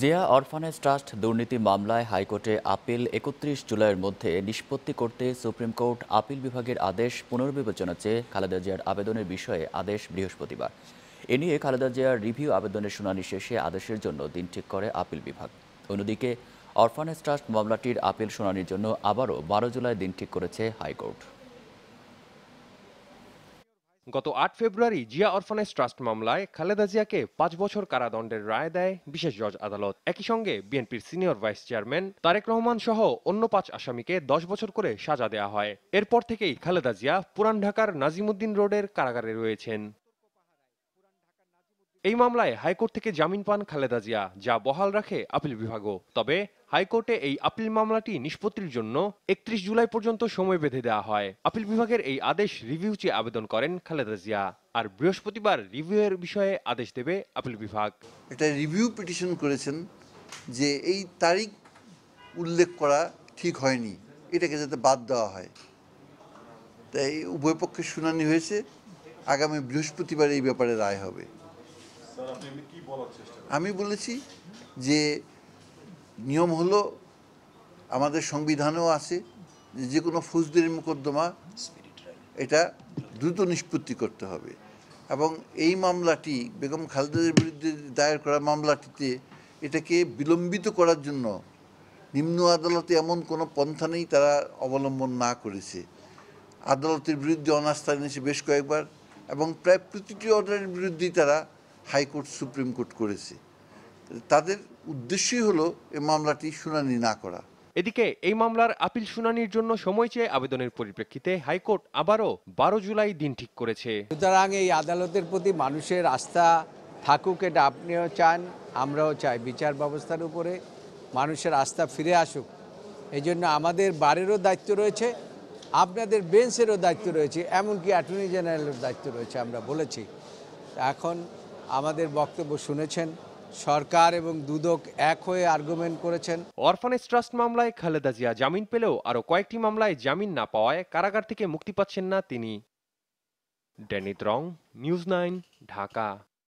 Zia orphanage trust দুর্নীতি মামলায় হাইকোর্টে আপিল একত্রিশ জুলাইয়ের মধ্যে নিষ্পত্তি করতে সুপ্রিম কোর্ট আপিল বিভাগের আদেশ পুনর্বিবেচনা চেয়ে খালেদা জিয়ার আবেদনের বিষয়ে আদেশ বৃহস্পতিবার এ নিয়ে খালেদা জিয়ার রিভিউ আবেদনের শুনানি শেষে আদেশের জন্য দিন ঠিক করে আপিল বিভাগ অন্যদিকে অরফানেজ ট্রাস্ট মামলাটির আপিল শুনানির জন্য আবারও বারো জুলাই দিন ঠিক করেছে হাইকোর্ট গত আট ফেব্রুয়ারি জিয়া অরফানেজ ট্রাস্ট মামলায় খালেদা জিয়াকে পাঁচ বছর কারাদণ্ডের রায় দেয় বিশেষ জজ আদালত একই সঙ্গে বিএনপির senior vice chairman Tarique Rahman সহ অন্য পাঁচ আসামিকে দশ বছর করে সাজা দেয়া হয় এরপর থেকেই খালেদা জিয়া পুরান ঢাকার নাজিমুদ্দিন রোডের কারাগারে রয়েছেন এই মামলায় হাইকোর্ট থেকে জামিন পান খালেদা জিয়া যা বহাল রাখে আপিল বিভাগও তবে হাইকোর্টে এই আপিল মামলাটি নিষ্পত্তির জন্য একত্রিশ জুলাই পর্যন্ত সময় বেঁধে দেওয়া হয় আপিল বিভাগের এই আদেশ রিভিউ চেয়ে আবেদন করেন খালেদা জিয়া আর বৃহস্পতিবার রিভিউয়ের বিষয়ে আদেশ দেবে আপিল বিভাগ এটা রিভিউ পিটিশন করেছেন যে এই তারিখ উল্লেখ করা ঠিক হয়নি এটাকে যাতে বাদ দেওয়া হয় তাই উভয় পক্ষের শুনানি হয়েছে আগামী বৃহস্পতিবার এই ব্যাপারে রায় হবে আমি বলেছি যে নিয়ম হলো আমাদের সংবিধানেও আছে যে কোনো ফৌজদারি মোকদ্দমা এটা দ্রুত নিষ্পত্তি করতে হবে এবং এই মামলাটি বেগম খালেদাদের বিরুদ্ধে দায়ের করা মামলাটিতে এটাকে বিলম্বিত করার জন্য নিম্ন আদালতে এমন কোনো পন্থা নেই তারা অবলম্বন না করেছে আদালতের বিরুদ্ধে অনাস্থা এনেছে বেশ কয়েকবার এবং প্রায় প্রতিটি অর্ডারের বিরুদ্ধেই তারা হাইকোর্ট সুপ্রিম কোর্ট করেছে তাদের উদ্দেশ্যই হলো এ মামলাটি শুনানি না করা এদিকে এই মামলার আপিল শুনানির জন্য সময় চেয়ে আবেদনের পরিপ্রেক্ষিতে হাইকোর্ট আবারও বারো জুলাই দিন ঠিক করেছে সুতরাং এই আদালতের প্রতি মানুষের আস্থা থাকুক এটা আপনিও চান আমরাও চাই বিচার ব্যবস্থার উপরে মানুষের আস্থা ফিরে আসুক এই জন্য আমাদের বারেরও দায়িত্ব রয়েছে আপনাদের বেঞ্চেরও দায়িত্ব রয়েছে এমনকি অ্যাটর্নি জেনারেলের দায়িত্ব রয়েছে আমরা বলেছি এখন আমাদের বক্তব্য শুনেছেন সরকার এবং দুদক এক হয়ে আর্গুমেন্ট করেছেন অরফানেজ ট্রাস্ট মামলায় খালেদা জিয়া জামিন পেলেও আরও কয়েকটি মামলায় জামিন না পাওয়ায় কারাগার থেকে মুক্তি পাচ্ছেন না তিনি ড্যানিত রং নিউজ নাইন ঢাকা